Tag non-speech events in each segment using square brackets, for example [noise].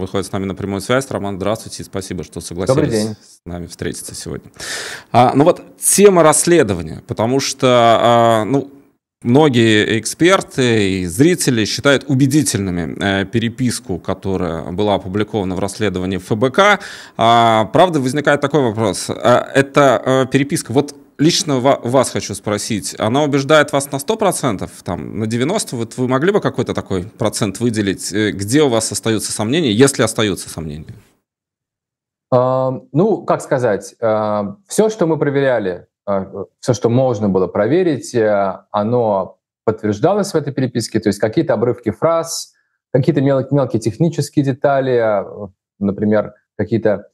выходит с нами на прямую связь. Роман, здравствуйте и спасибо, что согласились с нами встретиться сегодня. А, ну вот, тема расследования, потому что, а, ну, Многие эксперты и зрители считают убедительными э, переписку, которая была опубликована в расследовании ФБК. А, правда, возникает такой вопрос. А, это э, переписка вот лично вас хочу спросить, она убеждает вас на 100%, там, на 90%? Вот вы могли бы какой-то такой процент выделить? Э, где у вас остаются сомнения, если остаются сомнения? А, ну, как сказать, э, все, что мы проверяли, э, все, что можно было проверить, оно подтверждалось в этой переписке, то есть какие-то обрывки фраз, какие-то мелкие, мелкие технические детали, например, какие-то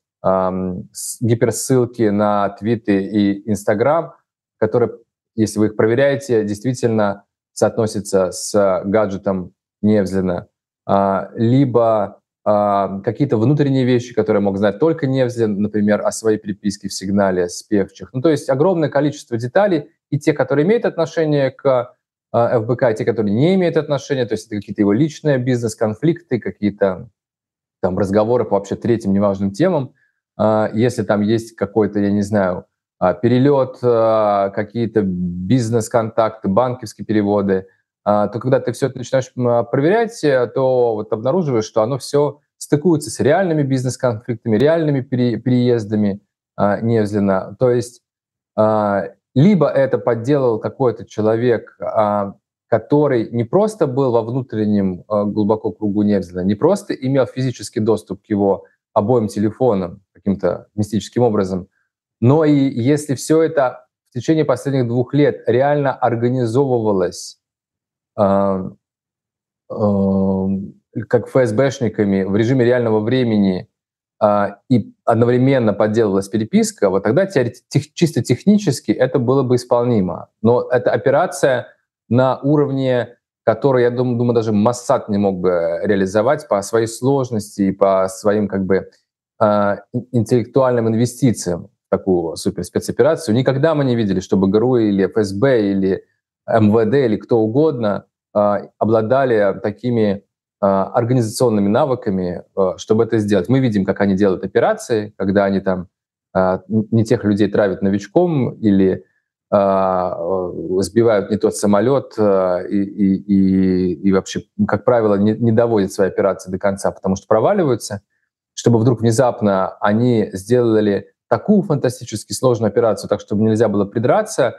гиперссылки на твиты и Инстаграм, которые, если вы их проверяете, действительно соотносятся с гаджетом Невзлина. А, либо а, какие-то внутренние вещи, которые мог знать только Невзлин, например, о своей переписке в сигнале с певчих. Ну, то есть огромное количество деталей, и те, которые имеют отношение к а, ФБК, и те, которые не имеют отношения, то есть это какие-то его личные бизнес-конфликты, какие-то там разговоры по вообще третьим неважным темам. А, если там есть какой-то, я не знаю, а, перелет, а, какие-то бизнес-контакты, банковские переводы, то когда ты все это начинаешь проверять, э, то вот обнаруживаешь, что оно все стыкуется с реальными бизнес-конфликтами, реальными переездами Невзлина. То есть либо это подделал какой-то человек, который не просто был во внутреннем глубоко кругу Невзлина, не просто имел физический доступ к его обоим телефонам, каким-то мистическим образом. Но и если все это в течение последних двух лет реально организовывалось э, э, как ФСБшниками в режиме реального времени э, и одновременно подделывалась переписка, вот тогда тех, чисто технически это было бы исполнимо. Но эта операция на уровне, который, я думаю, думаю даже Массад не мог бы реализовать по своей сложности и по своим как бы Э, интеллектуальным инвестициям в такую суперспецоперацию. Никогда мы не видели, чтобы ГРУ или ФСБ или МВД или кто угодно э, обладали такими э, организационными навыками, чтобы это сделать. Мы видим, как они делают операции, когда они там не тех людей травят новичком или сбивают не тот самолет и, и, и, и вообще, как правило, не, не доводят свои операции до конца, потому что проваливаются – чтобы вдруг внезапно они сделали такую фантастически сложную операцию, так чтобы нельзя было придраться,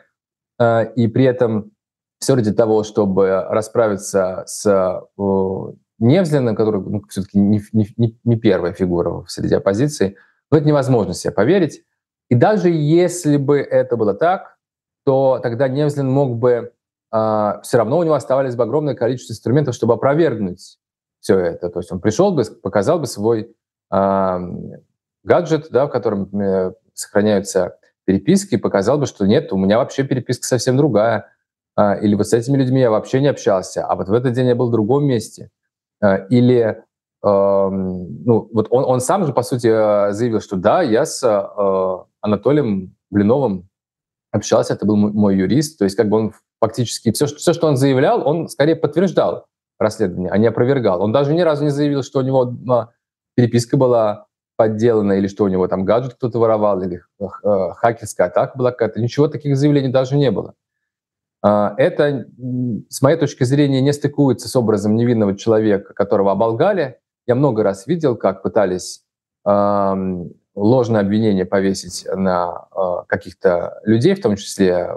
э, и при этом все ради того, чтобы расправиться с э, Невзлиным, который ну, все-таки не, не, не первая фигура среди оппозиции, но это невозможно себе поверить. И даже если бы это было так, то тогда Невзлин мог бы, э, все равно у него оставались бы огромное количество инструментов, чтобы опровергнуть все это. То есть он пришел бы, показал бы свой гаджет, да, в котором э, сохраняются переписки, показал бы, что нет, у меня вообще переписка совсем другая. А, или вот с этими людьми я вообще не общался, а вот в этот день я был в другом месте. А, или ну, вот он, он сам же, по сути, э, заявил, что да, я с э, Анатолием Блиновым общался, это был мой юрист, то есть как бы он фактически все, все, что он заявлял, он скорее подтверждал расследование, а не опровергал. Он даже ни разу не заявил, что у него переписка была подделана, или что у него там гаджет кто-то воровал, или э, э, хакерская атака была какая-то. Ничего таких заявлений даже не было. А, это, с моей точки зрения, не стыкуется с образом невинного человека, которого оболгали. Я много раз видел, как пытались ложное обвинение повесить на э, каких-то людей, в том числе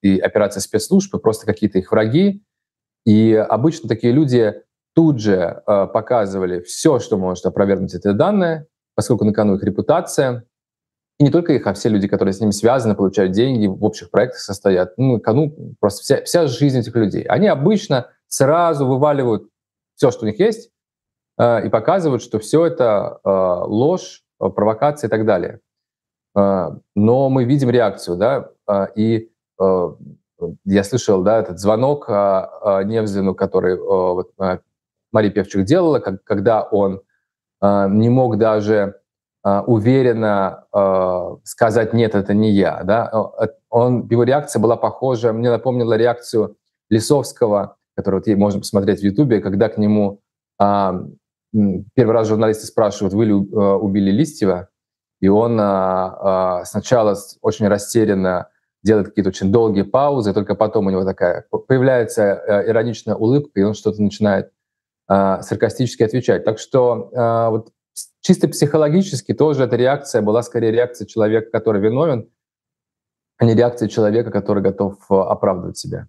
и операции спецслужб, и просто какие-то их враги. И обычно такие люди тут же э, показывали все, что может опровергнуть эти данные, поскольку на кону их репутация. И не только их, а все люди, которые с ними связаны, получают деньги, в общих проектах состоят. Ну, на кону просто вся, вся жизнь этих людей. Они обычно сразу вываливают все, что у них есть, э, и показывают, что все это э, ложь, э, провокация и так далее. Э, но мы видим реакцию, да, э, и э, я слышал, да, этот звонок а, а, Невзину, который а, вот, э, Мария Певчук делала, как, когда он э, не мог даже э, уверенно э, сказать «нет, это не я». Да? Э, э, он, его реакция была похожа, мне напомнила реакцию Лисовского, которую вот можно посмотреть в Ютубе, когда к нему э, первый раз журналисты спрашивают «вы ли э, убили Листьева?», и он э, сначала очень растерянно делает какие-то очень долгие паузы, только потом у него такая появляется э, ироничная улыбка, и он что-то начинает а, саркастически отвечать. Так что а, вот чисто психологически тоже эта реакция была скорее реакция человека, который виновен, а не реакция человека, который готов а, оправдывать себя.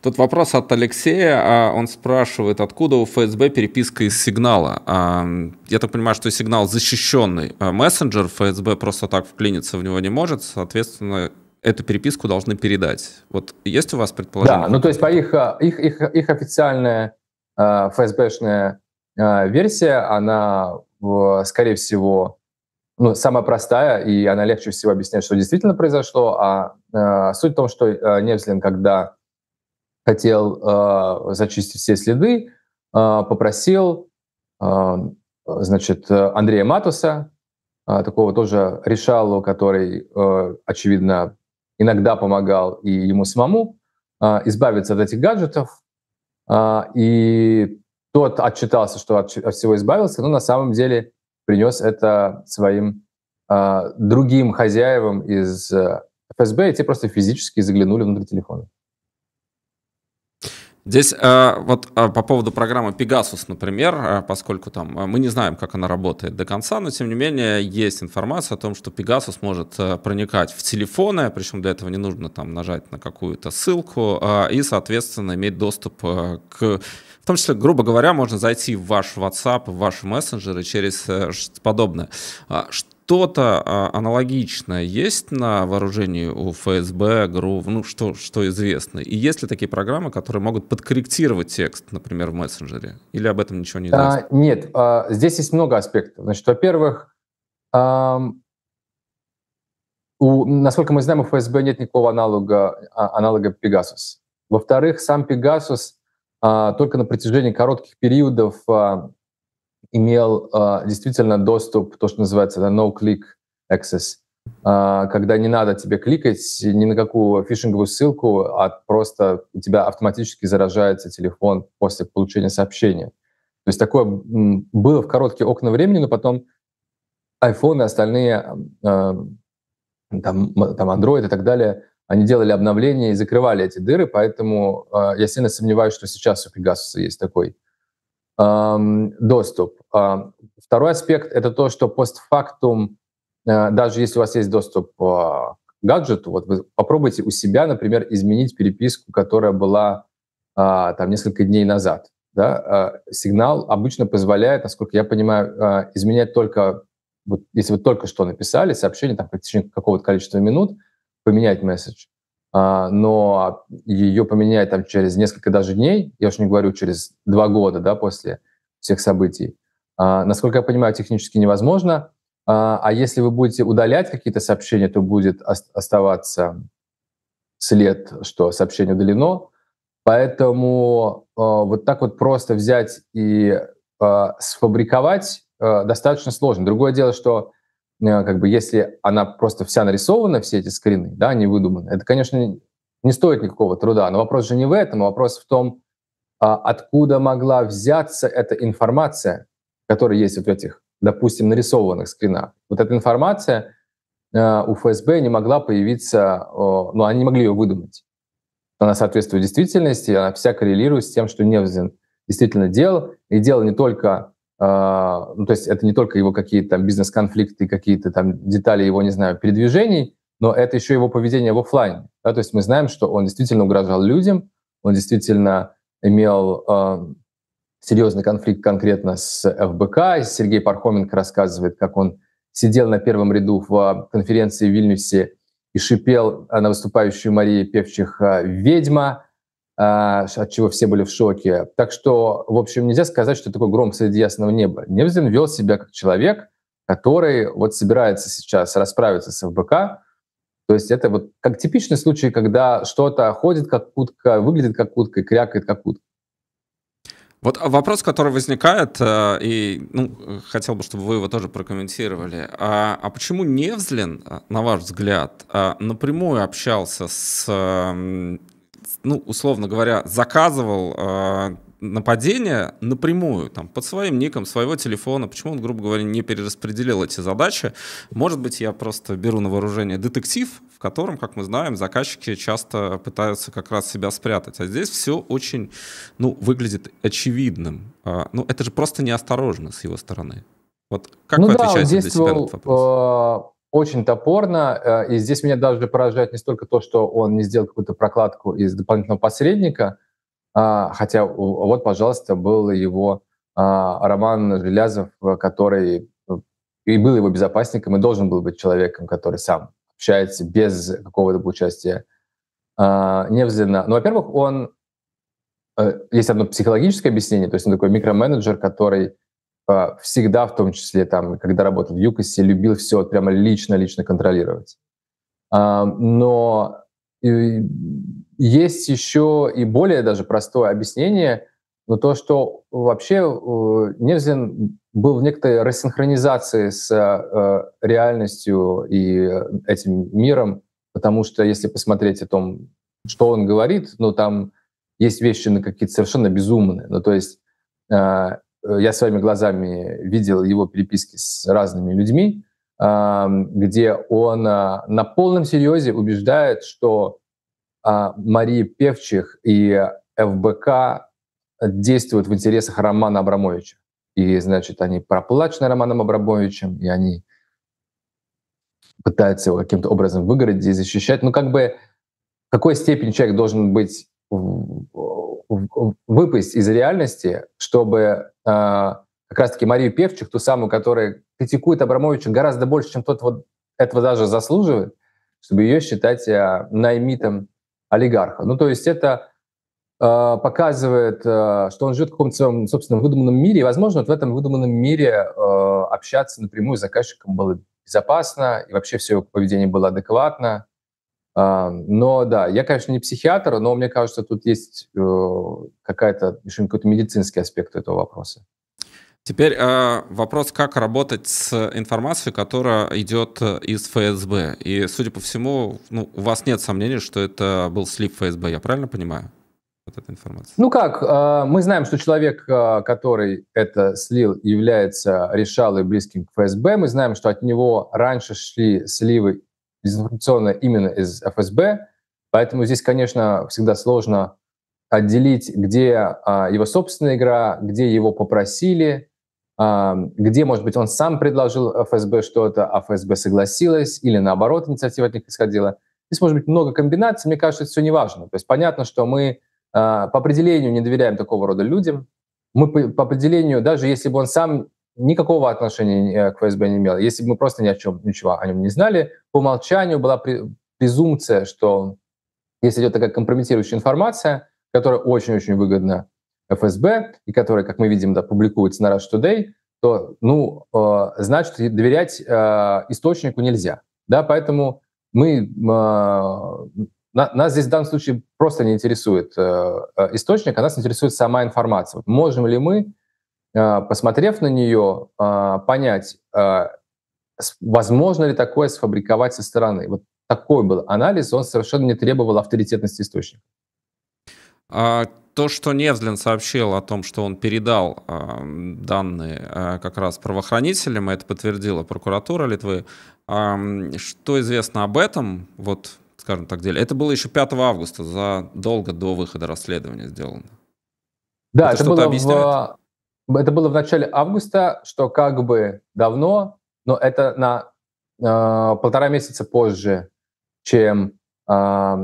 Тут вопрос от Алексея. Он спрашивает, откуда у ФСБ переписка из сигнала? Я так понимаю, что сигнал защищенный мессенджер, ФСБ просто так вклиниться в него не может, соответственно, эту переписку должны передать. Вот есть у вас предположение? Да, ну то есть по их, их, их, их официальная Э, ФСБшная э, версия, она, скорее всего, ну, самая простая, и она легче всего объясняет, что действительно произошло. А э, суть в том, что Невзлин, когда хотел зачистить все следы, попросил, значит, Андрея Матуса, такого тоже решалу, который, очевидно, иногда помогал и ему самому, избавиться от этих гаджетов, а, и тот отчитался, что от, всего избавился, но на самом деле принес это своим а, другим хозяевам из э, ФСБ, и те просто физически заглянули внутрь телефона. Здесь э, вот э, по поводу программы Pegasus, например, э, поскольку там мы не знаем, как она работает до конца, но тем не менее есть информация о том, что Pegasus может проникать в телефоны, причем для этого не нужно там нажать на какую-то ссылку и, соответственно, иметь доступ к в том числе, грубо говоря, можно зайти в ваш WhatsApp, в ваш мессенджер и через подобное. А, что-то а, аналогичное есть на вооружении у ФСБ, ГРУ, ну что, что известно? И есть ли такие программы, которые могут подкорректировать текст, например, в мессенджере? Или об этом ничего не а, известно? А, нет, а, здесь есть много аспектов. Значит, во-первых, а, у, насколько мы знаем, у ФСБ нет никакого аналога, а, аналога Pegasus. Во-вторых, сам Pegasus а, только на протяжении коротких периодов а, имел э, действительно доступ, то, что называется, да, no-click access, э, когда не надо тебе кликать ни на какую фишинговую ссылку, а просто у тебя автоматически заражается телефон после получения сообщения. То есть такое было в короткие окна времени, но потом iPhone и остальные, э, там, там Android и так далее, они делали обновления и закрывали эти дыры, поэтому э, я сильно сомневаюсь, что сейчас у Pegasus есть такой доступ. А, второй аспект — это то, что постфактум, э, даже если у вас есть доступ а, к гаджету, вот вы попробуйте у себя, например, изменить переписку, которая была а, там несколько дней назад. Да? Сигнал обычно позволяет, насколько я понимаю, изменять только, вот, если вы только что написали сообщение там, в течение какого-то количества минут, поменять месседж — а, но ее поменять там через несколько даже дней, я уж не говорю через два года, да, после всех событий. А, насколько я понимаю, технически невозможно. А, а если вы будете удалять какие-то сообщения, то будет оставаться след, что сообщение удалено. Поэтому вот так вот просто взять и сфабриковать достаточно сложно. Другое дело, что Э, как бы если она просто вся нарисована, все эти скрины, да, они выдуманы, это, конечно, не стоит никакого труда. Но вопрос же не в этом, а вопрос в том, а откуда могла взяться эта информация, которая есть вот в этих, допустим, нарисованных скринах. Вот эта информация э, у ФСБ не могла появиться, э, ну, они не могли ее выдумать. Она соответствует действительности, она вся коррелирует с тем, что Невзин действительно делал. И делал не только а, ну, то есть это не только его какие-то там бизнес-конфликты, какие-то там детали его, не знаю, передвижений, но это еще его поведение в офлайне. Да? То есть мы знаем, что он действительно угрожал людям, он действительно имел э, а, серьезный конфликт конкретно с ФБК. Сергей Пархоменко рассказывает, как он сидел на первом ряду в а, конференции в Вильнюсе и шипел на выступающую Марии Певчих «Ведьма», а, от чего все были в шоке. Так что, в общем, нельзя сказать, что такой гром среди ясного неба. Невзин вел себя как человек, который вот собирается сейчас расправиться с ФБК. То есть это вот как типичный случай, когда что-то ходит как утка, выглядит как утка и крякает как утка. Вот вопрос, который возникает, э, и ну, хотел бы, чтобы вы его тоже прокомментировали. А, а почему Невзлин, э, на ваш взгляд, э, напрямую общался с ну, условно говоря, заказывал э, нападение напрямую, там, под своим ником, своего телефона, почему он, грубо говоря, не перераспределил эти задачи. Может быть, я просто беру на вооружение детектив, в котором, как мы знаем, заказчики часто пытаются как раз себя спрятать. А здесь все очень, ну, выглядит очевидным. А, ну, это же просто неосторожно с его стороны. Вот как ну вы да, отвечаете для себя на этот вопрос? Э, очень топорно, э, и здесь меня даже поражает не столько то, что он не сделал какую-то прокладку из дополнительного посредника, а, хотя вот, пожалуйста, был его а, роман Желязов, э, который э, и был его безопасником, и должен был быть человеком, который сам общается без какого-то участия а, Невзина. Но, ну, во-первых, он... Есть одно психологическое объяснение, то есть он такой микроменеджер, который а, всегда, в том числе, там, когда работал в ЮКОСе, любил все вот прямо лично-лично контролировать. А, но э, есть еще и более даже простое объяснение, но то, что вообще э, Невзин был в некоторой рассинхронизации с э, реальностью и этим миром, потому что если посмотреть о том, что он говорит, ну там есть вещи на какие-то совершенно безумные. Ну то есть Э, я своими глазами видел его переписки с разными людьми, где он а, на полном серьезе убеждает, что а, Мария Певчих и ФБК действуют в интересах Романа Абрамовича. И, значит, они проплачены Романом Абрамовичем, и они пытаются его каким-то образом выгородить и защищать. Ну, как бы, в какой степени человек должен быть выпасть из реальности, чтобы а, как раз-таки Марию Певчих, ту самую, которая критикует Абрамовича гораздо больше, чем тот вот этого даже заслуживает, чтобы ее считать а, наймитом олигарха. Ну, то есть это э, показывает, э, что он живет в каком-то своем собственном выдуманном мире, и, возможно, вот в этом выдуманном мире э, общаться напрямую с заказчиком было безопасно, и вообще все его поведение было адекватно, но да, я, конечно, не психиатр, но мне кажется, тут есть э, какая-то еще какой-то медицинский аспект этого вопроса. Теперь э, вопрос, как работать с информацией, которая идет э, из ФСБ. И, судя по всему, ну, у вас нет сомнений, что это был слив ФСБ, я правильно понимаю? Вот эта информация. Ну как, э, мы знаем, что человек, э, который это слил, является решалой близким к ФСБ. Мы знаем, что от него раньше шли сливы дезинформационная именно из ФСБ. Поэтому здесь, конечно, всегда сложно отделить, где а, его собственная игра, где его попросили, а, где, может быть, он сам предложил ФСБ что-то, а ФСБ согласилась, или наоборот, инициатива от них исходила. Здесь может быть много комбинаций, мне кажется, все неважно. То есть понятно, что мы а, по определению не доверяем такого рода людям. Мы по, по определению, даже если бы он сам никакого отношения э, к ФСБ не имело. Если бы мы просто ни о чем, ничего о нем не знали, по умолчанию была презумпция, что если идет такая компрометирующая информация, которая очень-очень выгодна ФСБ и которая, как мы видим, да, публикуется на Rush Today, то, ну, э, значит, доверять э, источнику нельзя. Да, поэтому мы, э, нас здесь в данном случае просто не интересует э, э источник, а нас интересует сама информация. Вот можем ли мы а, посмотрев на нее, а, понять, а, возможно ли такое сфабриковать со стороны. Вот такой был анализ, он совершенно не требовал авторитетности источника. А, то, что Невзлин сообщил о том, что он передал э, данные э, как раз правоохранителям, это подтвердила прокуратура Литвы. Э, что известно об этом, вот, скажем так, деле? Это было еще 5 августа, задолго до выхода расследования сделано. Да, это, это было объясняет? это было в начале августа, что как бы давно, но это на э, полтора месяца позже, чем э,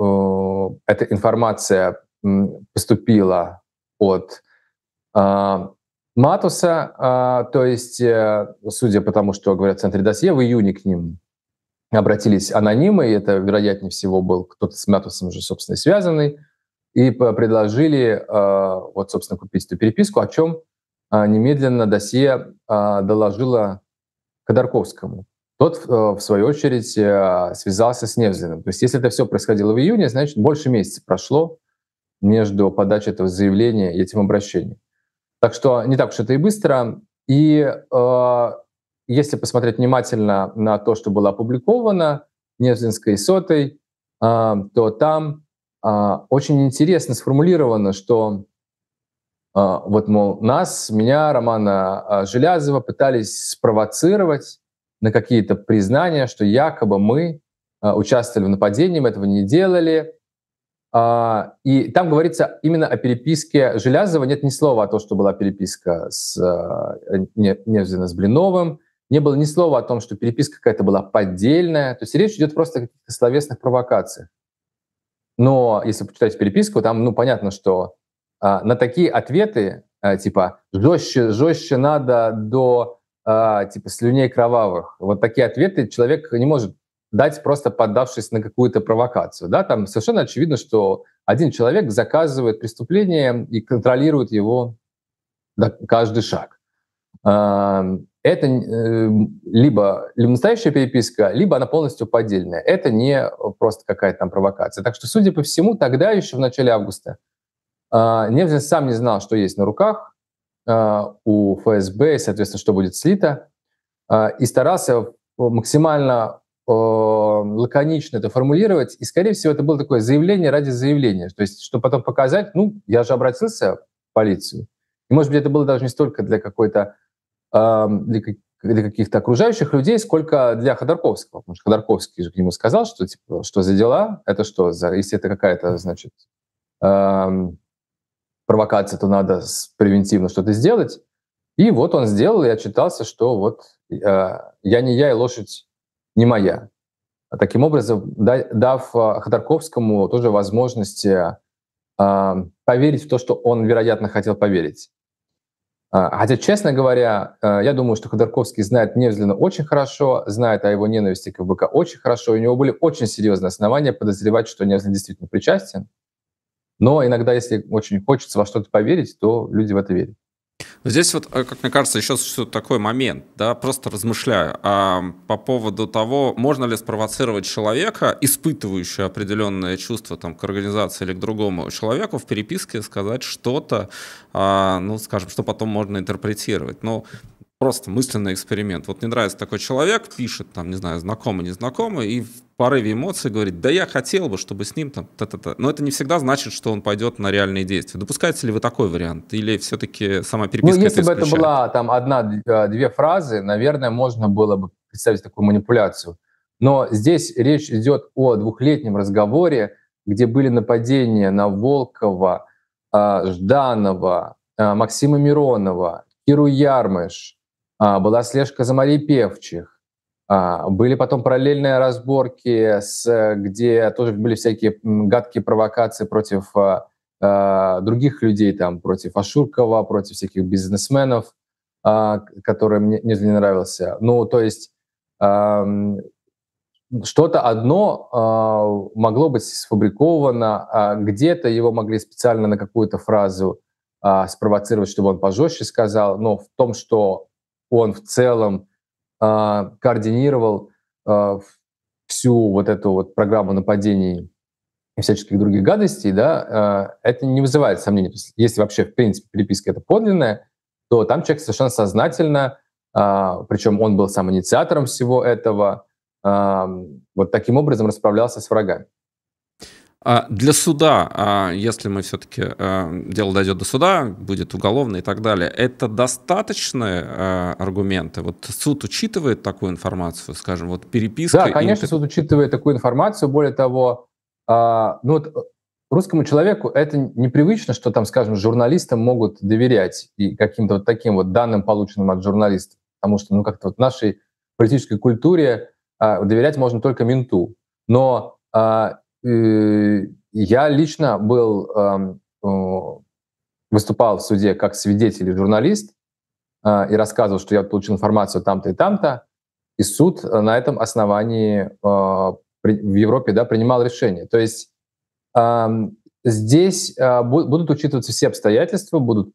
э, эта информация поступила от э, Матуса, э, то есть, э, судя по тому, что говорят в центре досье, в июне к ним обратились анонимы, и это, вероятнее всего, был кто-то с Матусом уже собственно, связанный и предложили а, вот, собственно, купить эту переписку, о чем а, немедленно досье а, доложила Ходорковскому. Тот, э, в свою очередь, э, связался с Невзиным. То есть если это все происходило в июне, значит, больше месяца прошло между подачей этого заявления и этим обращением. Так что не так уж это и быстро. И э, если посмотреть внимательно на то, что было опубликовано Невзинской сотой, э, то там а, очень интересно сформулировано, что а, вот, мол, нас, меня, Романа а, Желязова пытались спровоцировать на какие-то признания, что якобы мы участвовали в нападении, мы этого не делали. И там говорится именно о переписке Желязова. Нет ни слова о том, что была переписка с Невзина с Блиновым. Не было ни слова о том, что переписка какая-то была поддельная. То есть речь идет просто о каких-то словесных провокациях. Но если почитать переписку, там, ну, понятно, что э, на такие ответы, э, типа, жестче, жестче надо до, э, типа, слюней кровавых, вот такие ответы человек не может дать, просто поддавшись на какую-то провокацию. Да? Там совершенно очевидно, что один человек заказывает преступление и контролирует его каждый шаг это э, либо, либо настоящая переписка, либо она полностью поддельная. Это не просто какая-то там провокация. Так что, судя по всему, тогда еще в начале августа э, Невзин сам не знал, что есть на руках а, у ФСБ, соответственно, что будет слито, а, и старался максимально э, лаконично это формулировать. И, скорее всего, это было такое заявление ради заявления. То есть, чтобы потом показать, ну, я же обратился в полицию. И, может быть, это было даже не столько для какой-то Эм, для, каких-то окружающих людей, сколько для Ходорковского. Потому что Ходорковский же к нему сказал, что типа, что за дела, это что, за, если это какая-то, значит, эм, провокация, то надо превентивно что-то сделать. И вот он сделал и отчитался, что вот э, я не я и лошадь не моя. Таким образом, да, дав э, Ходорковскому тоже возможность э, эм, поверить в то, что он, вероятно, хотел поверить. А, хотя, честно говоря, э, я думаю, что Ходорковский знает Невзлина очень хорошо, знает о его ненависти к ФБК очень хорошо. У него были очень серьезные основания подозревать, что Невзлин действительно причастен. Но иногда, если очень хочется во что-то поверить, то люди в это верят. Но здесь вот, э, как мне кажется, еще существует такой момент, да, просто размышляю а, по поводу того, можно ли спровоцировать человека, испытывающего определенное чувство там, к организации или к другому человеку, в переписке сказать что-то, а, ну, скажем, что потом можно интерпретировать. но просто мысленный эксперимент. Вот мне нравится такой человек, пишет, там, не знаю, знакомый, незнакомый, и в порыве эмоций говорит, да я хотел бы, чтобы с ним там, та-та-та. Но это не всегда значит, что он пойдет на реальные действия. Допускаете ли вы такой вариант? Или все-таки сама ну, переписка Ну, если это бы это была там одна-две а, фразы, наверное, можно было бы представить такую манипуляцию. Но здесь речь идет о двухлетнем разговоре, где были нападения на Волкова, а, Жданова, а, Максима Миронова, Киру Ярмыш, а, была слежка за Марией Певчих, а, были потом параллельные разборки, с, где тоже были всякие гадкие провокации против а, других людей, там, против Ашуркова, против всяких бизнесменов, которые мне, мне не нравился. Ну, то есть что-то одно могло быть сфабриковано, где-то его могли специально на какую-то фразу спровоцировать, чтобы он пожестче сказал, но в том, что он в целом э, координировал э, всю вот эту вот программу нападений и всяческих других гадостей, да, э, это не вызывает сомнений. То есть, если вообще, в принципе, переписка это подлинная, то там человек совершенно сознательно, э, причем он был сам инициатором всего этого, э, вот таким образом расправлялся с врагами. А для суда, а если мы все-таки э, дело дойдет до суда, будет уголовно и так далее, это достаточные э, аргументы? Вот суд учитывает такую информацию, скажем, вот переписка? Да, конечно, и... суд учитывает такую информацию. Более того, а, ну вот э, русскому человеку это непривычно, что там, скажем, журналистам могут доверять и каким-то вот таким вот данным, полученным от журналистов, потому что, ну, как-то вот в нашей политической культуре доверять можно только менту. Но Э, я лично был эм, э, выступал в суде как свидетель и журналист э, и рассказывал, что я получил информацию там-то и там-то, и суд на этом основании в Европе да, принимал решение. То есть эм, здесь будут учитываться все обстоятельства, будут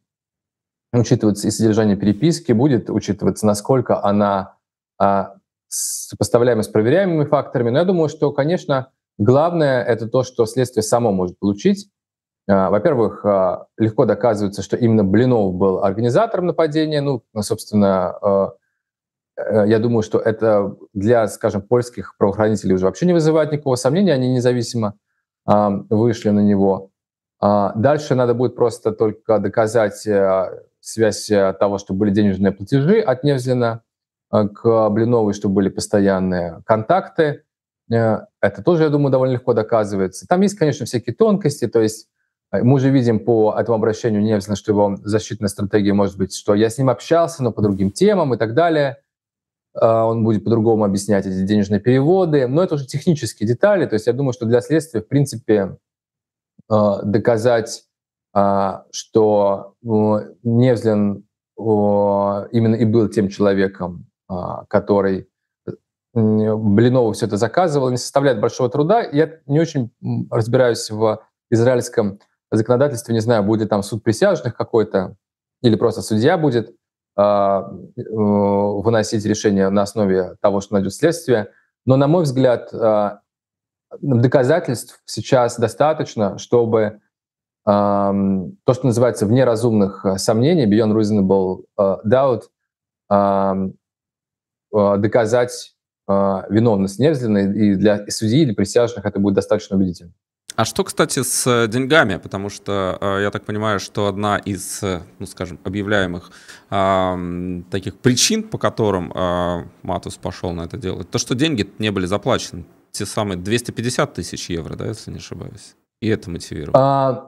учитываться и содержание переписки, будет учитываться, насколько она сопоставляема с проверяемыми факторами. Но я думаю, что, конечно, Главное это то, что следствие само может получить. А, во-первых, а, легко доказывается, что именно Блинов был организатором нападения. Ну, собственно, а, э, я думаю, что это для, скажем, польских правоохранителей уже вообще не вызывает никакого сомнения, они независимо вышли на него. Дальше надо будет просто только доказать э, связь э, того, что были денежные платежи от Невзина к Блиновой, что были постоянные контакты. Э, это тоже, я думаю, довольно легко доказывается. Там есть, конечно, всякие тонкости, то есть э, мы же видим по этому обращению Невзина, что его защитная стратегия может быть, что я с ним общался, но по другим темам и так далее. Э, он будет по-другому объяснять эти денежные переводы. Но это уже технические детали. То есть я думаю, что для следствия, в принципе, доказать, что Невзлин именно и был тем человеком, который Блинова все это заказывал, не составляет большого труда. Я не очень разбираюсь в израильском законодательстве, не знаю, будет ли там суд присяжных какой-то, или просто судья будет а, э, выносить решение на основе того, что найдет следствие. Но, на мой взгляд, э, доказательств сейчас достаточно, чтобы э, то, что называется вне разумных э, сомнений, beyond reasonable э, doubt, э, доказать а, виновность Невзлина, и для судей или присяжных это будет достаточно убедительно. А что, кстати, с э, деньгами? Потому что э, я так понимаю, что одна из, э, ну, скажем, объявляемых э, таких причин, по которым э, Матус пошел на это дело, то, что деньги не были заплачены. Те самые 250 тысяч евро, да, если не ошибаюсь. И это мотивирует? А,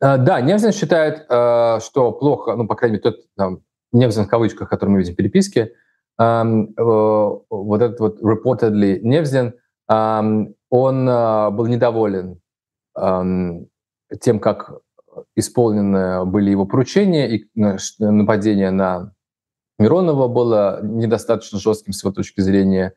да, Невзин считает, что плохо, ну, по крайней мере, тот там, Невзин в кавычках, который мы видим в переписке, Э, вот этот вот reportedly Невзин, он а, был недоволен тем, как исполнены были его поручения, и нападение на Миронова было недостаточно жестким с его точки зрения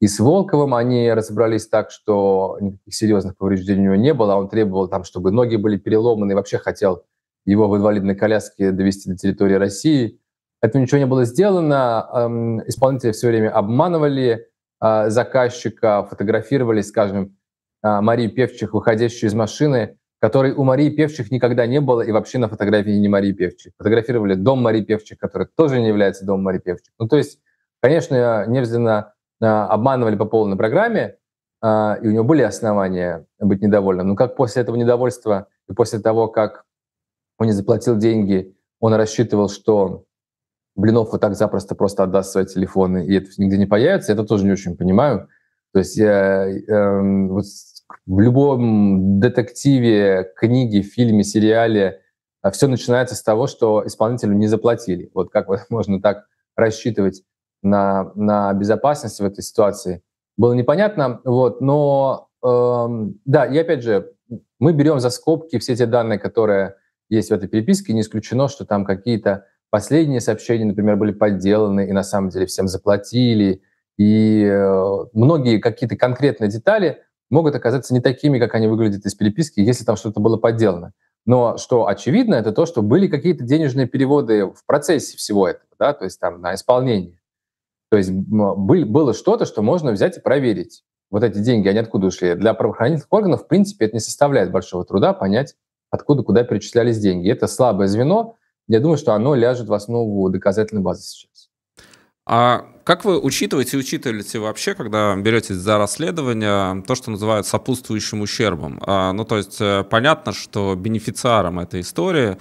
и с Волковым. Они разобрались так, что никаких серьезных повреждений у него не было, а он требовал там, чтобы ноги были переломаны, и вообще хотел его в инвалидной коляске довести до территории России. Поэтому ничего не было сделано. Эм, исполнители все время обманывали э, заказчика, фотографировали, скажем, э, Марию Певчих, выходящую из машины, которой у Марии Певчих никогда не было, и вообще на фотографии не Марии Певчих. Фотографировали дом Марии Певчих, который тоже не является домом Марии Певчих. Ну, то есть, конечно, Невзина э, обманывали по полной программе, и у него были основания быть недовольным. Но как после этого недовольства и после того, как он не заплатил деньги, он рассчитывал, что Блинов вот так запросто просто отдаст свои телефоны, и это нигде не появится, Я это тоже не очень понимаю. То есть я, э, эм, вот в любом детективе, книге, фильме, сериале э, все начинается с того, что исполнителю не заплатили. Вот как вот [laughs] можно так рассчитывать на, на безопасность в этой ситуации, было непонятно. Вот, но э, да, и опять же, мы берем за скобки все те данные, которые есть в этой переписке. Не исключено, что там какие-то последние сообщения, например, были подделаны и на самом деле всем заплатили. И э, многие какие-то конкретные детали могут оказаться не такими, как они выглядят из переписки, если там что-то было подделано. Но что очевидно, это то, что были какие-то денежные переводы в процессе всего этого, да, то есть там на исполнение. То есть был, было что-то, что можно взять и проверить. Вот эти деньги, они откуда ушли? Для правоохранительных органов, в принципе, это не составляет большого труда понять, откуда, куда перечислялись деньги. Это слабое звено, я думаю, что оно ляжет в основу доказательной базы сейчас. А как вы учитываете, учитываете вообще, когда беретесь за расследование, то, что называют сопутствующим ущербом? А, ну, то есть э, понятно, что бенефициаром этой истории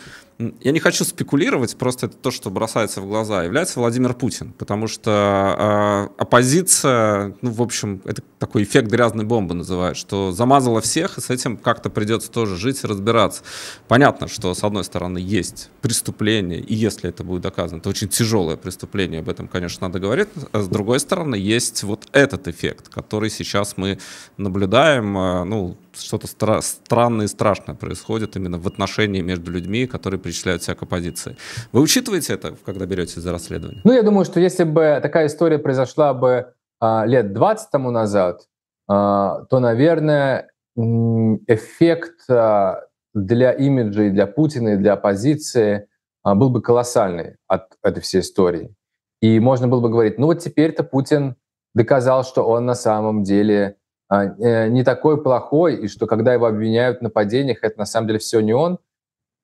я не хочу спекулировать, просто это то, что бросается в глаза, является Владимир Путин, потому что э, оппозиция, ну, в общем, это такой эффект грязной бомбы называют, что замазала всех, и с этим как-то придется тоже жить и разбираться. Понятно, что, с одной стороны, есть преступление, и если это будет доказано, это очень тяжелое преступление, об этом, конечно, надо говорить, с другой стороны, есть вот этот эффект, который сейчас мы наблюдаем. А, ну, что-то стра- странное и страшное происходит именно в отношении между людьми, которые причисляют себя к оппозиции. Вы учитываете это, когда берете за расследование? Ну, я думаю, что если бы такая история произошла бы а, лет 20 тому назад, а, то, наверное, эффект а, для имиджа и для Путина, и для оппозиции а, был бы колоссальный от этой всей истории. И можно было бы говорить, ну вот теперь-то Путин доказал, что он на самом деле а, э, не такой плохой, и что когда его обвиняют в нападениях, это на самом деле все не он.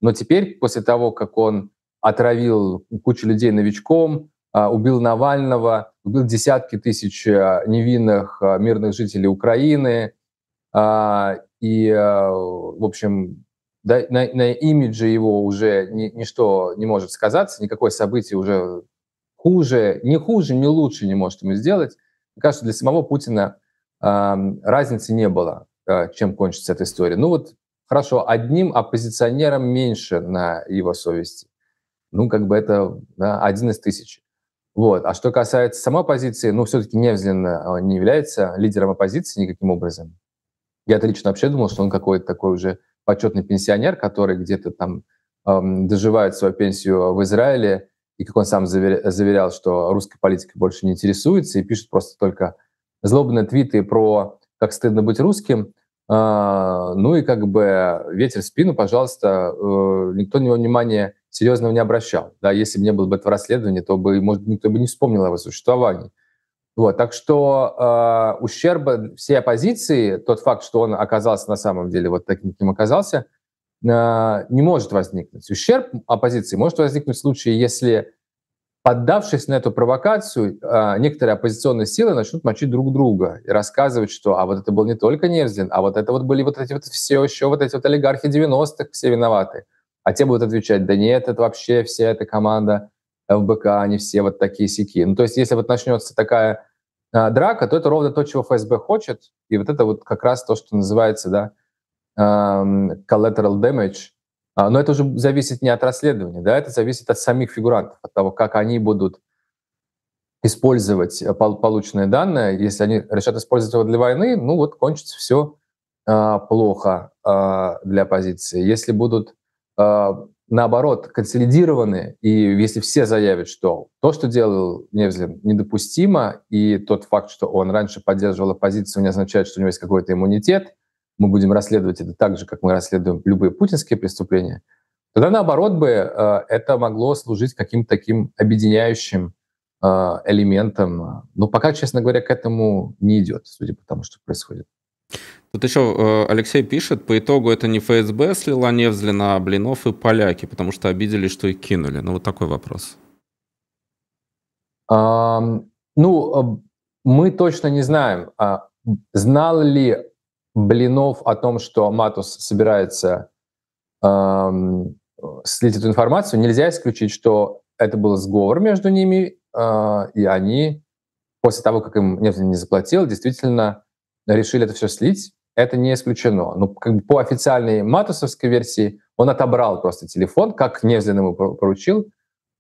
Но теперь, после того, как он отравил кучу людей новичком, а, убил Навального, убил десятки тысяч а, невинных мирных жителей Украины, и, в общем, на, на имидже его уже ничто не может сказаться, никакое событие уже хуже, не хуже, не лучше не может ему сделать. Мне кажется, для самого Путина э, разницы не было, э, чем кончится эта история. Ну вот хорошо, одним оппозиционером меньше на его совести. Ну, как бы это да, один из тысяч. Вот. А что касается самой оппозиции, ну, все-таки Невзлин э, не является лидером оппозиции никаким образом. Я лично вообще думал, что он какой-то такой уже почетный пенсионер, который где-то там эм, доживает свою пенсию в Израиле, и как он сам заверял, что русской политикой больше не интересуется и пишет просто только злобные твиты про как стыдно быть русским. А, ну и как бы ветер в спину, пожалуйста, э, никто на него внимания серьезного не обращал. Да, если бы не было бы этого расследования, то бы, может, никто бы не вспомнил о его существовании. Вот, так что э, ущерба всей оппозиции, тот факт, что он оказался на самом деле вот таким, каким оказался, а, не может возникнуть. Ущерб оппозиции может возникнуть в случае, если, поддавшись на эту провокацию, а, некоторые оппозиционные силы начнут мочить друг друга и рассказывать, что а вот это был не только Невзин, а вот это вот были вот эти вот все еще вот эти вот олигархи 90-х, все виноваты. А те будут отвечать, да нет, это вообще вся эта команда ФБК, они все вот такие сики. Ну, то есть если вот начнется такая а, драка, то это ровно то, чего ФСБ хочет, и вот это вот как раз то, что называется, да, Эм, collateral damage, а, но это уже зависит не от расследования, да, это зависит от самих фигурантов, от того, как они будут использовать э, полученные данные. Если они решат использовать его для войны, ну вот кончится все э, плохо э, для оппозиции. Если будут наоборот консолидированы, и если все заявят, что то, что делал Невзлин, недопустимо, и тот факт, что он раньше поддерживал оппозицию, не означает, что у него есть какой-то иммунитет – мы будем расследовать это так же, как мы расследуем любые путинские преступления, тогда, наоборот, бы э, это могло служить каким-то таким объединяющим э, элементом. Но пока, честно говоря, к этому не идет, судя по тому, что происходит. Тут еще э, Алексей пишет, по итогу это не ФСБ слила Невзлина, а Блинов и поляки, потому что обидели, что их кинули. Ну вот такой вопрос. А, ну, мы точно не знаем, а, знал ли блинов о том, что Матус собирается эм, слить эту информацию, нельзя исключить, что это был сговор между ними, э, и они после того, как им нефть не заплатил, действительно решили это все слить. Это не исключено. Но ну, как бы по официальной матусовской версии он отобрал просто телефон, как Невзин ему поручил.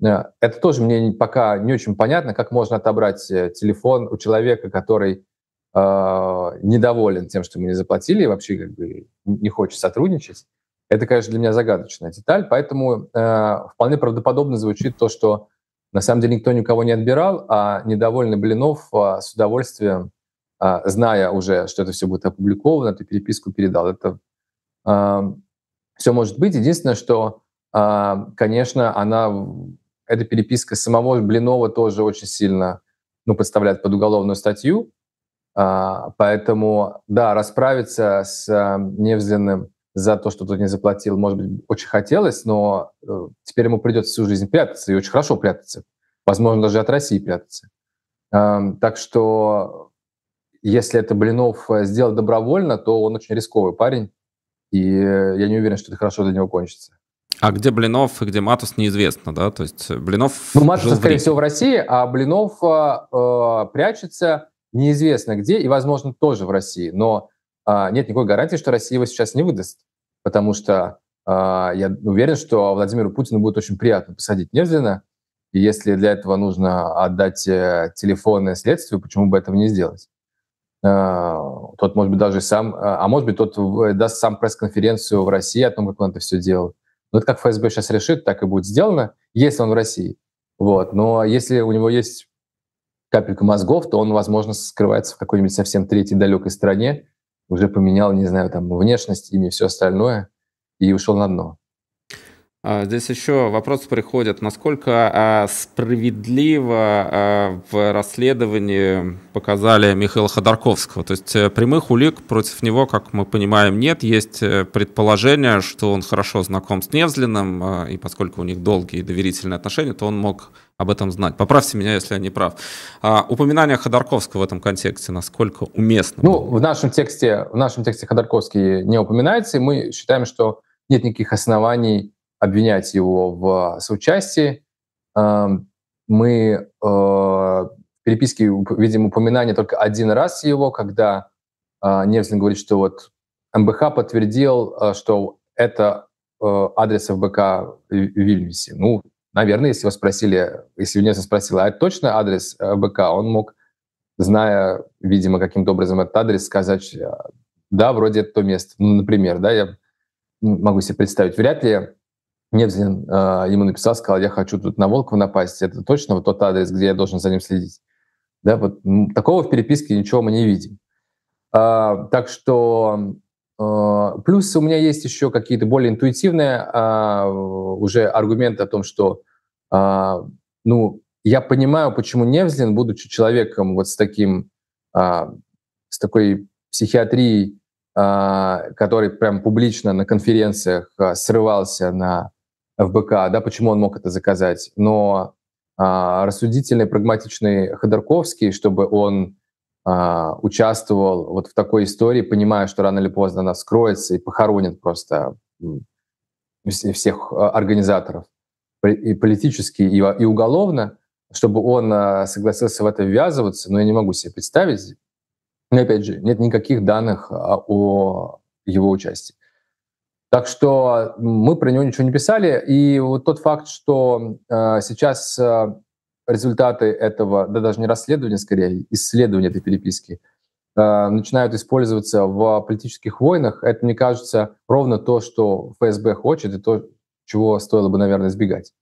Э, это тоже мне пока не очень понятно, как можно отобрать э, телефон у человека, который Э, недоволен тем, что мы не заплатили, и вообще как бы не хочет сотрудничать. Это, конечно, для меня загадочная деталь, поэтому э, вполне правдоподобно звучит то, что на самом деле никто никого не отбирал, а недовольный Блинов э, с удовольствием, э, зная уже, что это все будет опубликовано, эту переписку передал. Это э, все может быть. Единственное, что, э, конечно, она, эта переписка самого Блинова тоже очень сильно ну, подставляет под уголовную статью, а, поэтому, да, расправиться с э, Невзиным за то, что тут не заплатил, может быть, очень хотелось, но э, теперь ему придется всю жизнь прятаться, и очень хорошо прятаться. Возможно, даже от России прятаться. Эм, так что, если это Блинов э, сделал добровольно, то он очень рисковый парень, и я не уверен, что это хорошо для него кончится. А где Блинов и где Матус, неизвестно, да? То есть Блинов... Ну, Матус, скорее всего, в России, а Блинов э, прячется неизвестно где и, возможно, тоже в России. Но э, нет никакой гарантии, что Россия его сейчас не выдаст, потому что э, я уверен, что Владимиру Путину будет очень приятно посадить Невзина, и если для этого нужно отдать э, телефонное следствие, почему бы этого не сделать? Э, тот, может быть, даже сам, э, а может быть, тот э, даст сам пресс-конференцию в России о том, как он это все делал. Но это как ФСБ сейчас решит, так и будет сделано, если он в России. Вот. Но если у него есть Капелька мозгов, то он, возможно, скрывается в какой-нибудь совсем третьей далекой стране, уже поменял, не знаю, там внешность, имя, все остальное, и ушел на дно. А, здесь еще вопрос приходит, насколько а, справедливо а, в расследовании показали Михаила Ходорковского. То есть э, прямых улик против него, как мы понимаем, нет. Есть э, предположение, что он хорошо знаком с Невзлиным, и поскольку у них долгие доверительные отношения, то он мог об этом знать. Поправьте меня, если я не прав. А, упоминание Ходорковского в этом контексте насколько уместно? Ну, в нашем тексте, в нашем тексте Ходорковский не упоминается, и мы считаем, что нет никаких оснований обвинять его в соучастии. Эм, мы э, в переписке видим упоминание только один раз его, когда э, Невзин говорит, что вот МБХ подтвердил, э, что это адрес ФБК в Вильнюсе. Ну, наверное, если его спросили, если Невзин спросила, а это точно адрес ФБК, он мог, зная, видимо, каким-то образом этот адрес, сказать, да, вроде это то место, ну, например, да, я могу себе представить. Вряд ли Невзин э, а, ему написал, сказал, я хочу тут на Волкова напасть, это точно вот тот адрес, где я должен за ним следить. Да, вот такого в переписке ничего мы не видим. Э, так что э, плюс у меня есть еще какие-то более интуитивные э, уже аргументы о том, что э, ну, я понимаю, почему Невзлин, будучи человеком вот с таким, э, с такой психиатрией, который прям публично на конференциях срывался на в БК, да, почему он мог это заказать, но а, рассудительный, прагматичный Ходорковский, чтобы он а, участвовал вот в такой истории, понимая, что рано или поздно она скроется и похоронит просто всех а, организаторов и политически, и, уголовно, чтобы он а, согласился в это ввязываться, но я не могу себе представить. Но опять же, нет никаких данных а, о его участии. Так что мы про него ничего не писали. И вот тот факт, что э, сейчас э, результаты этого, да даже не расследования, скорее, исследования этой переписки, э, начинают использоваться в политических войнах, это, мне кажется, ровно то, что ФСБ хочет, и то, чего стоило бы, наверное, избегать.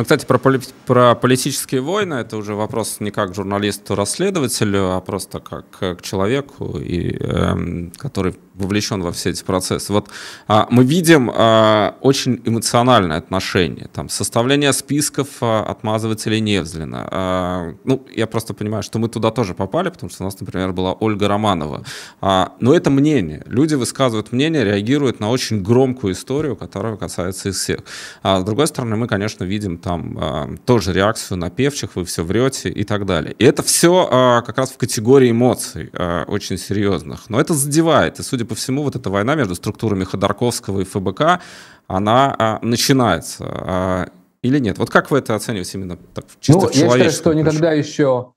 Ну, кстати, про, поли про политические войны это уже вопрос не как журналисту-расследователю, а просто как к человеку, и, э, который вовлечен во все эти процессы. Вот э, мы видим э, очень эмоциональное отношение. Там, составление списков э, отмазывать или невзленно. Э, ну, я просто понимаю, что мы туда тоже попали, потому что у нас, например, была Ольга Романова. Э, но это мнение. Люди высказывают мнение, реагируют на очень громкую историю, которая касается их всех. А с другой стороны, мы, конечно, видим там там э, тоже реакцию на певчих, вы все врете и так далее. И это все э, а, как раз в категории эмоций э, очень серьезных. Но это задевает. И, судя по всему, вот эта война между структурами Ходорковского и ФБК, она э, начинается. Э, или нет? Вот как вы это оцениваете именно так, чисто ну, в я считаю, что никогда еще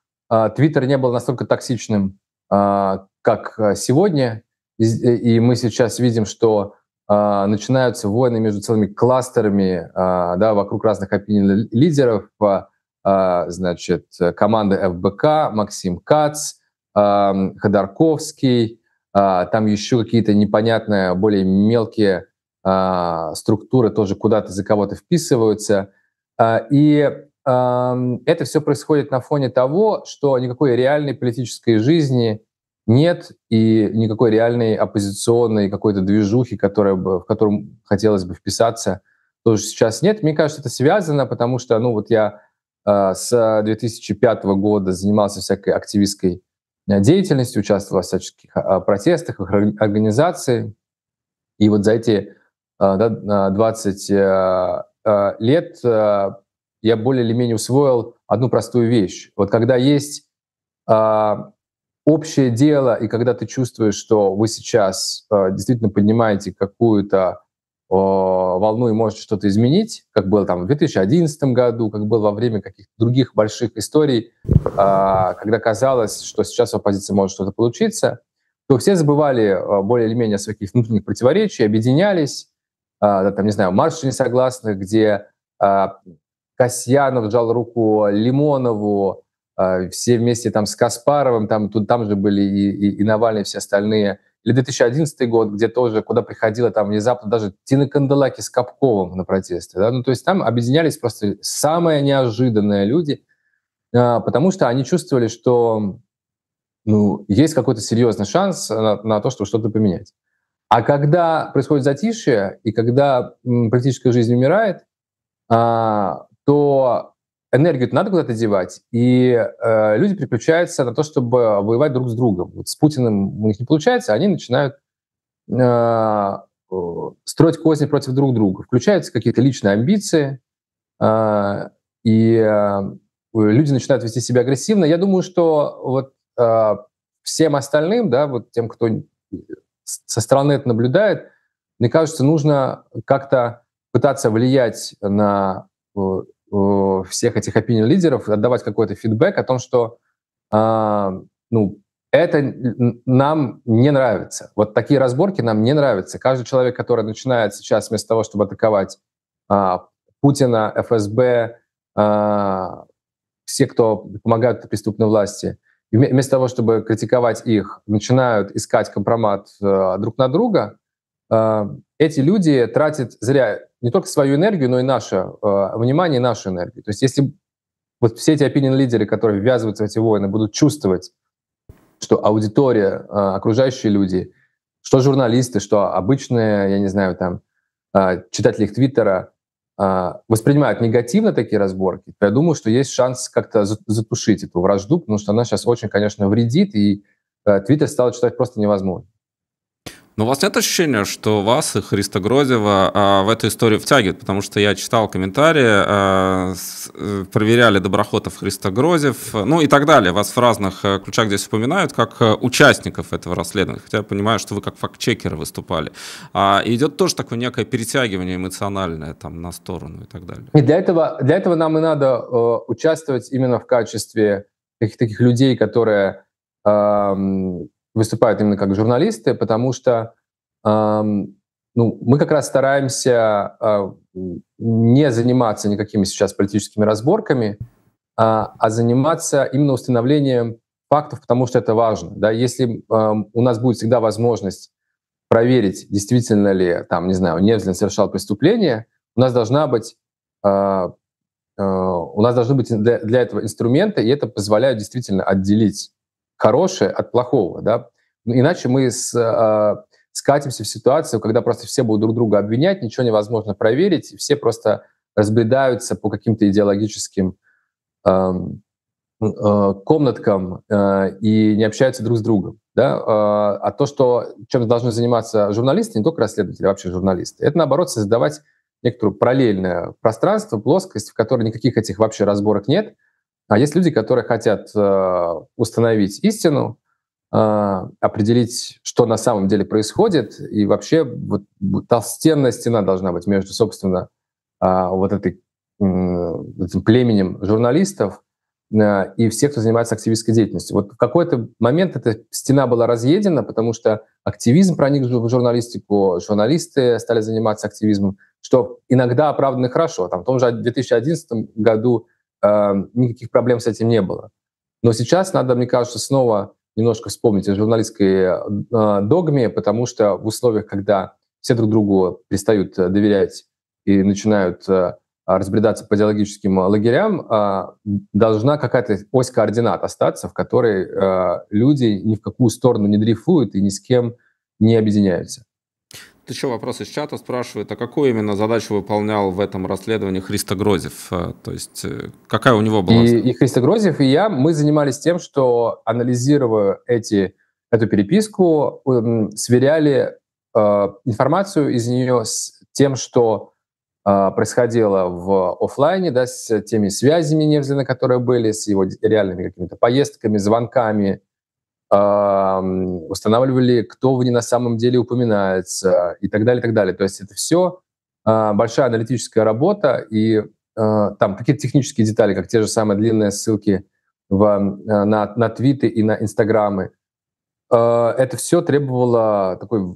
Твиттер э, не был настолько токсичным, э, как сегодня. И, и мы сейчас видим, что а, начинаются войны между целыми кластерами а, да, вокруг разных опинион-лидеров, а, значит, команда ФБК, Максим Кац, Ходорковский, там еще какие-то непонятные, более мелкие структуры тоже куда-то за кого-то вписываются. И это все происходит на фоне того, что никакой реальной политической жизни нет, и никакой реальной оппозиционной какой-то движухи, которая бы, в котором хотелось бы вписаться, тоже сейчас нет. Мне кажется, это связано, потому что, ну, вот я э, с 2005 года занимался всякой активистской э, деятельностью, участвовал а, в всяческих э, протестах, организации, и вот за эти э, 20 э, э, лет э, я более или менее усвоил одну простую вещь. Вот когда есть э, общее дело, и когда ты чувствуешь, что вы сейчас э, действительно поднимаете какую-то э, волну и можете что-то изменить, как было там в 2011 году, как было во время каких-то других больших историй, э, когда казалось, что сейчас в оппозиции может что-то получиться, то все забывали э, более или менее о своих внутренних противоречиях, объединялись, э, там, не знаю, марши несогласных, где э, Касьянов жал руку Лимонову, Э, все вместе там с Каспаровым, там, тут, там же были и, и, и Навальный, и все остальные. Или 2011 год, где тоже, куда приходила там внезапно даже Тина Канделаки с Капковым на протесте Да? Ну, то есть там объединялись просто самые неожиданные люди, э, потому что они чувствовали, что ну, есть какой-то серьезный шанс на, на то, чтобы что-то поменять. А когда происходит затишье, и когда политическая жизнь умирает, э, то энергию надо куда-то девать, и э, люди переключаются на то, чтобы воевать друг с другом. Вот с Путиным у них не получается, они начинают э, э, строить козни против друг друга. Включаются какие-то личные амбиции, э, и э, люди начинают вести себя агрессивно. Я думаю, что вот э, всем остальным, да, вот тем, кто со стороны это наблюдает, мне кажется, нужно как-то пытаться влиять на э, всех этих opinion лидеров отдавать какой-то фидбэк о том, что э, ну, это нам не нравится. Вот такие разборки нам не нравятся. Каждый человек, который начинает сейчас вместо того, чтобы атаковать э, Путина, ФСБ, э, а, все, кто помогают преступной власти, вместо того, чтобы критиковать их, начинают искать компромат э, друг на друга – Э, эти люди тратят зря не только свою энергию, но и наше э, внимание, и нашу энергию. То есть если вот все эти opinion-лидеры, которые ввязываются в эти войны, будут чувствовать, что аудитория, э, окружающие люди, что журналисты, что обычные, я не знаю, там, читатели их Твиттера воспринимают негативно такие разборки, то я думаю, что есть шанс как-то затушить эту вражду, потому что она сейчас очень, конечно, вредит, и Твиттер стал читать просто невозможно. Но ну, у вас нет ощущения, что вас и Христа Грозева а, в эту историю втягивают, Потому что я читал комментарии, а, с, э, проверяли Доброхотов, Христа Грозев, э, ну и так далее. Вас в разных э, ключах здесь упоминают как участников этого расследования. Хотя я понимаю, что вы как фактчекеры выступали. А, идет тоже такое некое перетягивание эмоциональное там на сторону и так далее. И для этого, для этого нам и надо э, участвовать именно в качестве таких, таких людей, которые выступают именно как журналисты, потому что эм, ну, мы как раз стараемся э, не заниматься никакими сейчас политическими разборками, э, а заниматься именно установлением фактов, потому что это важно. Да? Если э, у нас будет всегда возможность проверить, действительно ли, там, не знаю, Невзлин совершал преступление, у нас должна быть э, у нас должны быть для, для этого инструменты, и это позволяет действительно отделить хорошее от плохого, да. Ну, иначе мы с, э, скатимся в ситуацию, когда просто все будут друг друга обвинять, ничего невозможно проверить, все просто разбредаются по каким-то идеологическим э, э, комнаткам э, и не общаются друг с другом. Да? Э, а то, что, чем должны заниматься журналисты, не только расследователи, а вообще журналисты, это, наоборот, создавать некоторое параллельное пространство, плоскость, в которой никаких этих вообще разборок нет – а есть люди, которые хотят э, установить истину, э, определить, что на самом деле происходит, и вообще вот, толстенная стена должна быть между, собственно, а, вот этой, этим племенем журналистов э, и всех, кто занимается активистской деятельностью. Вот в какой-то момент эта стена была разъедена, потому что активизм проник в журналистику, журналисты стали заниматься активизмом, что иногда оправданно хорошо. Там, в том же 2011 году Эм, никаких проблем с этим не было. Но сейчас надо, мне кажется, снова немножко вспомнить о журналистской э, догме, потому что в условиях, когда все друг другу перестают э, доверять и начинают э, разбредаться по идеологическим лагерям, должна какая-то ось координат остаться, в которой люди ни в какую сторону не дрейфуют и ни с кем не объединяются еще вопрос из чата спрашивает, а какую именно задачу выполнял в этом расследовании Христо Грозев? Э, то есть э, какая у него была? И, и Христо Грозев, и я, мы занимались тем, что анализируя эти, эту переписку, эм, сверяли э, информацию из нее с тем, что э, происходило в офлайне, да, с теми связями Невзина, которые были, с его реальными какими-то поездками, звонками, устанавливали, кто в ней на самом деле упоминается и так далее, и так далее. То есть это все а, большая аналитическая работа, и а, там какие-то технические детали, как те же самые длинные ссылки в, а, на, на твиты и на инстаграмы. Это все требовало такой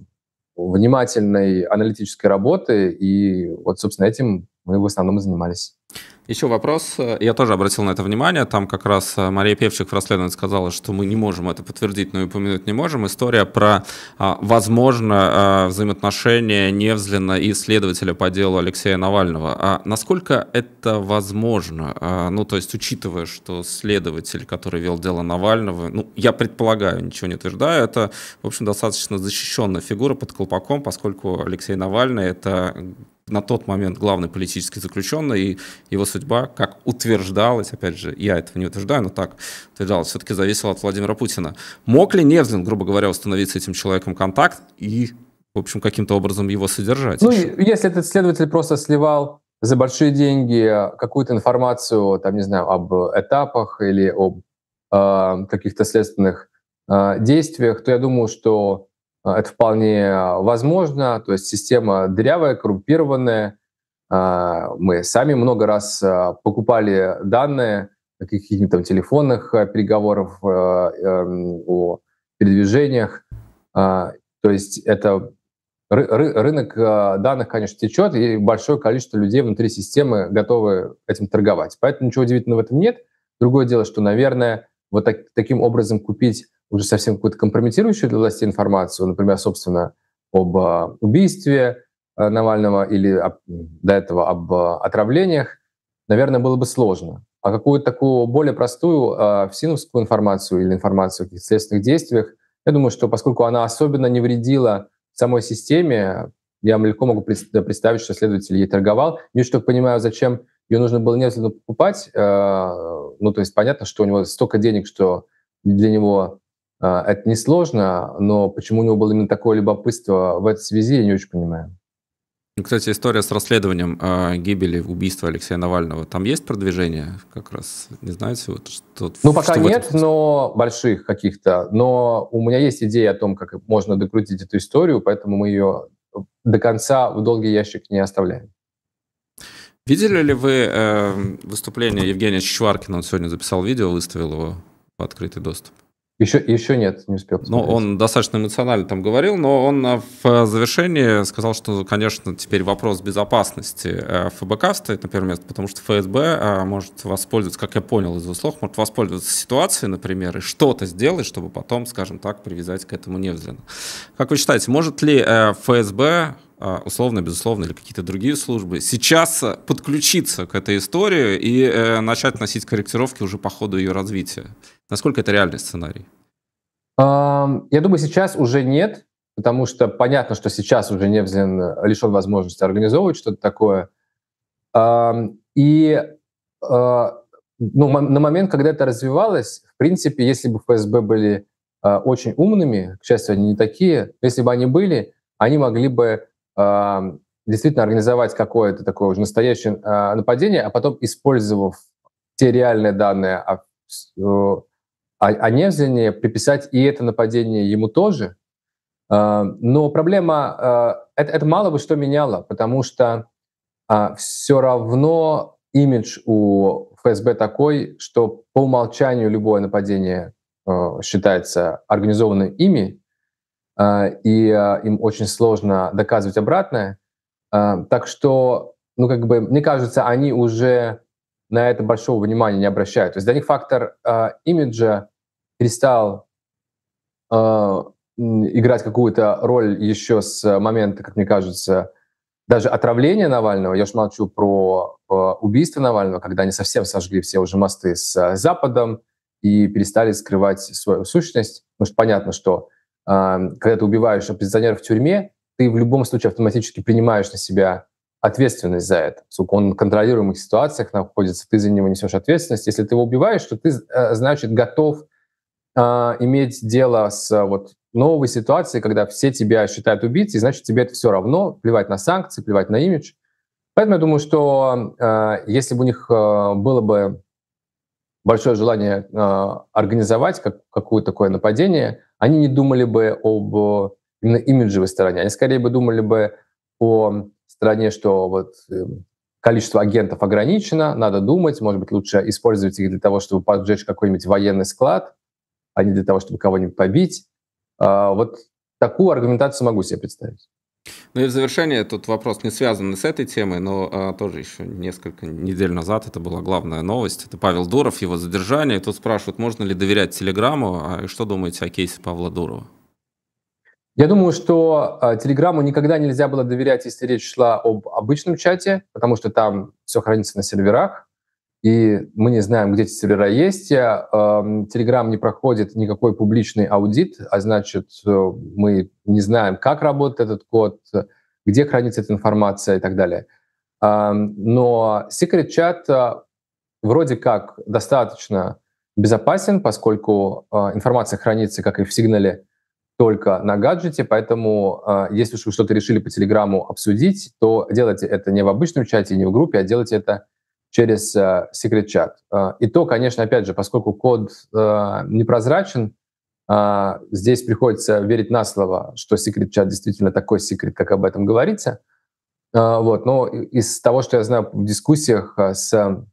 внимательной аналитической работы, и вот, собственно, этим мы в основном и занимались. Еще вопрос. Я тоже обратил на это внимание. Там как раз э, Мария Певчик в расследовании сказала, что мы не можем это подтвердить, но и упомянуть не можем. История про, а, возможно, а, взаимоотношения Невзлина и следователя по делу Алексея Навального. А насколько это возможно? А, ну, то есть, учитывая, что следователь, который вел дело Навального, ну, я предполагаю, ничего не утверждаю, это, в общем, достаточно защищенная фигура под колпаком, поскольку Алексей Навальный — это на тот момент главный политический заключенный, и его судьба, как утверждалось, опять же, я этого не утверждаю, но так утверждалось, все-таки зависела от Владимира Путина. Мог ли Невзин, грубо говоря, установить с этим человеком контакт и, в общем, каким-то образом его содержать? Ну, еще? если этот следователь просто сливал за большие деньги э, какую-то информацию, там, не знаю, об этапах или об э, каких-то следственных э, действиях, то я думаю, что а, это вполне а, возможно. То есть система дырявая, коррумпированная. А, мы сами много раз покупали данные каких-нибудь там телефонных переговоров эм, о передвижениях. То есть это ры рынок данных, конечно, течет, и большое количество людей внутри системы готовы этим торговать. Поэтому ничего удивительного в этом нет. Другое дело, что, наверное, вот так, таким образом купить уже совсем какую-то компрометирующую для власти информацию, например, собственно, об а, убийстве а, Навального или об, до этого об а, отравлениях, наверное, было бы сложно. А какую-то такую более простую э, всиновскую информацию или информацию о каких-то следственных действиях, я думаю, что поскольку она особенно не вредила самой системе, я легко могу представить, что следователь ей торговал. Не что понимаю, зачем ее нужно было неожиданно покупать. Ну, то есть понятно, что у него столько денег, что для него а, это несложно, но почему у него было именно такое любопытство в этой связи, я не очень понимаю. Ну, кстати, история с расследованием э, гибели, убийства Алексея Навального, там есть продвижение как раз? Не знаете? Вот, что, ну, пока что нет, этом... но больших каких-то. Но у меня есть идея о том, как можно докрутить эту историю, поэтому мы ее до конца в долгий ящик не оставляем. Видели ли вы э, выступление Евгения Чичваркина? Он сегодня записал видео, выставил его в открытый доступ. Еще, еще нет, не успел. Ну, посмотреть. Ну, он достаточно эмоционально там говорил, но он э, в э, завершении сказал, что, конечно, теперь вопрос безопасности э, ФБК стоит на первое место, потому что ФСБ может воспользоваться, как я понял из его слов, может воспользоваться ситуацией, например, и что-то сделать, чтобы потом, скажем так, привязать к этому Невзина. Как вы считаете, может ли ФСБ а, условно, безусловно, или какие-то другие службы, сейчас э, подключиться к этой истории и э, начать носить корректировки уже по ходу ее развития? Насколько это реальный сценарий? Я думаю, сейчас уже нет, потому что понятно, что сейчас уже Невзин лишен возможности организовывать что-то такое. И э, ну, на момент, когда это развивалось, в принципе, если бы ФСБ были э, очень умными, к счастью, они не такие, если бы они были, они могли бы действительно организовать какое-то такое уже настоящее а, нападение, а потом, использовав те реальные данные о, э, о, о Невзине, приписать и это нападение ему тоже. А, но проблема, а, это, это мало бы что меняло, потому что все равно имидж у ФСБ такой, что по умолчанию любое нападение э, считается организованным ими, Э, и э, им очень сложно доказывать обратное. Э, так что, ну, как бы, мне кажется, они уже на это большого внимания не обращают. То есть для них фактор имиджа перестал играть какую-то роль еще с момента, как мне кажется, даже отравления Навального, я уж молчу про убийство Навального, когда они совсем сожгли все уже мосты с Западом и перестали скрывать свою сущность. Потому что понятно, что когда ты убиваешь оппозиционера в тюрьме, ты в любом случае автоматически принимаешь на себя ответственность за это. Поскольку он в контролируемых ситуациях находится, ты за него несешь ответственность. Если ты его убиваешь, то ты, а, значит, готов э, иметь дело с а, вот, новой ситуацией, когда все тебя считают убийцей, значит, тебе это все равно, плевать на санкции, плевать на имидж. Поэтому я думаю, что э, если бы у них э, было бы большое желание э, организовать как, какое-то такое нападение, они не думали бы об э, именно имиджевой стороне, они скорее бы думали бы о стороне, что вот эм, количество агентов ограничено, надо думать, может быть, лучше использовать их для того, чтобы поджечь какой-нибудь военный склад, а не для того, чтобы кого-нибудь побить. А, вот такую аргументацию могу себе представить. Ну и в завершение тут вопрос не связанный с этой темой, но а, тоже еще несколько недель назад это была главная новость. Это Павел Дуров, его задержание. тут спрашивают, можно ли доверять Телеграму, а что думаете о кейсе Павла Дурова? Я думаю, что э, Телеграму никогда нельзя было доверять, если речь шла об обычном чате, потому что там все хранится на серверах и мы не знаем, где эти сервера есть. Телеграм эм, не проходит никакой публичный аудит, а значит, э, мы не знаем, как работает этот код, где хранится эта информация и так далее. Эм, но Secret Chat э, вроде как достаточно безопасен, поскольку э, информация хранится, как и в сигнале, только на гаджете, поэтому если уж вы что-то решили по Телеграму обсудить, то делайте это не в обычном чате, не в группе, а делайте это через э, Secret Chat. Э, и то, конечно, опять же, поскольку код э, непрозрачен, э, здесь приходится верить на слово, что Secret Chat действительно такой секрет, как об этом говорится. Э, вот. Но из того, что я знаю в дискуссиях э, с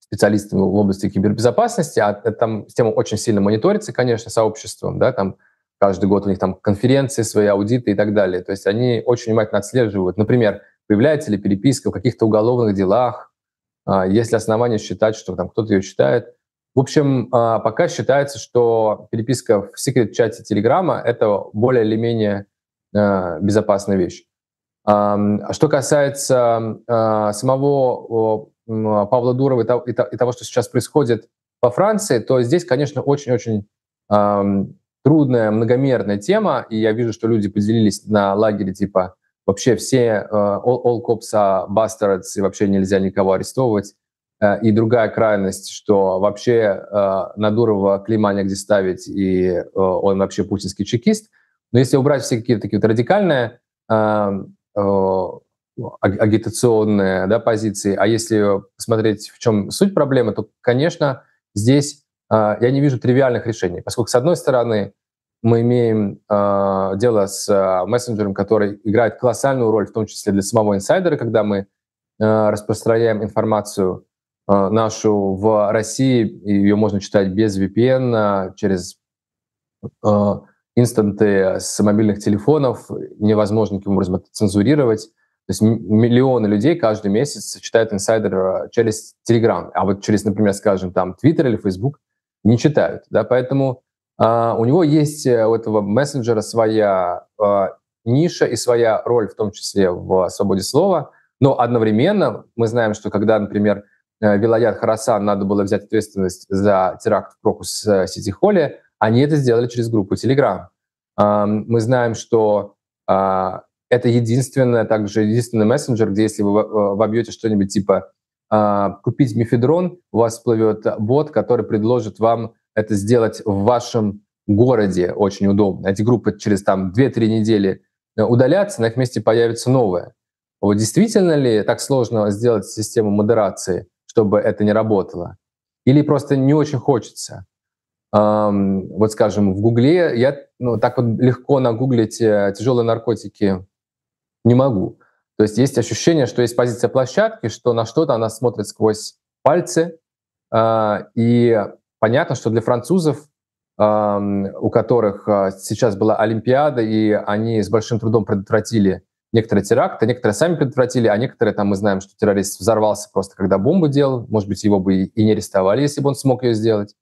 специалистами в области кибербезопасности, а э, там тема очень сильно мониторится, конечно, сообществом, да, там каждый год у них там конференции, свои аудиты и так далее. То есть они очень внимательно отслеживают, например, появляется ли переписка в каких-то уголовных делах, а, есть ли основания считать, что там кто-то ее читает. В общем, а, пока считается, что переписка в секрет-чате Телеграма — это более или менее а, безопасная вещь. Что касается самого Павла Дурова и того, что сейчас происходит во Франции, то здесь, конечно, очень-очень трудная, многомерная тема, и я вижу, что люди поделились на лагере типа Вообще все all, э, all cops are bastards, и вообще нельзя никого арестовывать. Э, и другая крайность, что вообще э, Надурова клима негде ставить, и он вообще путинский чекист. Но если убрать все какие-то такие вот радикальные эм, агитационные да, позиции, а если посмотреть, в чем суть проблемы, то, конечно, здесь я не вижу тривиальных решений, поскольку, с одной стороны, мы имеем э, дело с э, мессенджером, который играет колоссальную роль, в том числе для самого инсайдера, когда мы э, распространяем информацию э, нашу в России, ее можно читать без VPN, через э, инстанты с мобильных телефонов, невозможно таким образом это цензурировать. То есть миллионы людей каждый месяц читают инсайдер через Telegram, а вот через, например, скажем, там Twitter или Facebook не читают. Да? Поэтому а, у него есть э, у этого мессенджера своя а, ниша и своя роль, в том числе в свободе слова. Но одновременно мы знаем, что когда, например, э, Вилаят Харасан надо было взять ответственность за теракт в Крокус э, Сити Холле, они это сделали через группу Telegram. Мы знаем, что а, это единственное, также единственный мессенджер, где если вы вобьете что-нибудь типа «купить мифедрон», у вас всплывет бот, который предложит вам это сделать в вашем городе очень удобно. Эти группы через там 2-3 недели э, удалятся, на их месте появится новое. Вот действительно ли так сложно сделать систему модерации, чтобы это не работало? Или просто не очень хочется? Эм, вот, скажем, в Гугле я ну, так вот легко нагуглить э, тяжелые наркотики не могу. То есть есть ощущение, что есть позиция площадки, что на что-то она смотрит сквозь пальцы, э, и Понятно, что для французов, у которых а, сейчас была Олимпиада, и они с большим трудом предотвратили некоторые теракты, некоторые сами предотвратили, а некоторые, там мы знаем, что террорист взорвался просто, когда бомбу делал, может быть, его бы и не арестовали, если бы он смог ее сделать.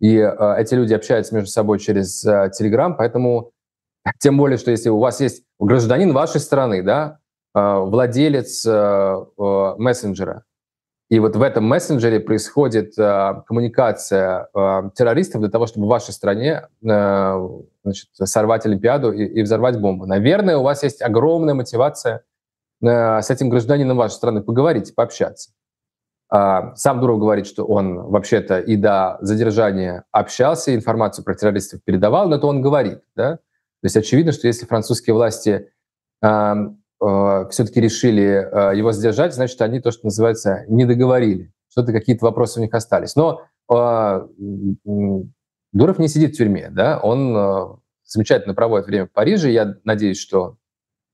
И а, эти люди общаются между собой через э, Telegram, поэтому [laughs] тем более, что если у вас есть гражданин вашей страны, да, владелец мессенджера, и вот в этом мессенджере происходит э, коммуникация э, террористов для того, чтобы в вашей стране э, значит, сорвать Олимпиаду и, и взорвать бомбу. Наверное, у вас есть огромная мотивация э, с этим гражданином вашей страны поговорить, пообщаться. Э, сам Дуров говорит, что он вообще-то и до задержания общался, информацию про террористов передавал, но это он говорит. Да? То есть очевидно, что если французские власти э, э, все-таки решили э, его задержать, значит, они то, что называется, не договорили. Что-то какие-то вопросы у них остались. Но э, Дуров не сидит в тюрьме, да, он э, замечательно проводит время в Париже. Я надеюсь, что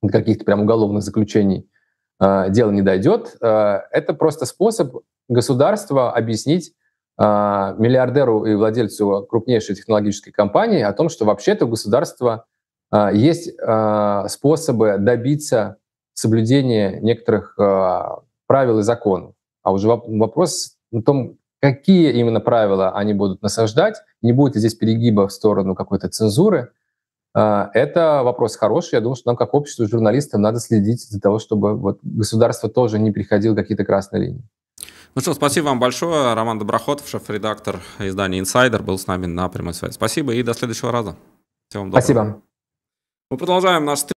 до каких-то прям уголовных заключений э, дело не дойдет. Э, это просто способ государства объяснить э, миллиардеру и владельцу крупнейшей технологической компании о том, что вообще-то государство а, есть а, способы добиться соблюдения некоторых а, правил и законов. А уже вопрос на том, какие именно правила они будут насаждать, не будет ли здесь перегиба в сторону какой-то цензуры, это вопрос хороший. Я думаю, что нам, как обществу журналистам, надо следить за того, чтобы вот государство тоже не приходило какие-то красные линии. Ну что, спасибо вам большое. Роман Доброхотов, шеф-редактор издания «Инсайдер», был с нами на прямой связи. Спасибо и до следующего раза. Всего вам доброго. Спасибо. Мы продолжаем наш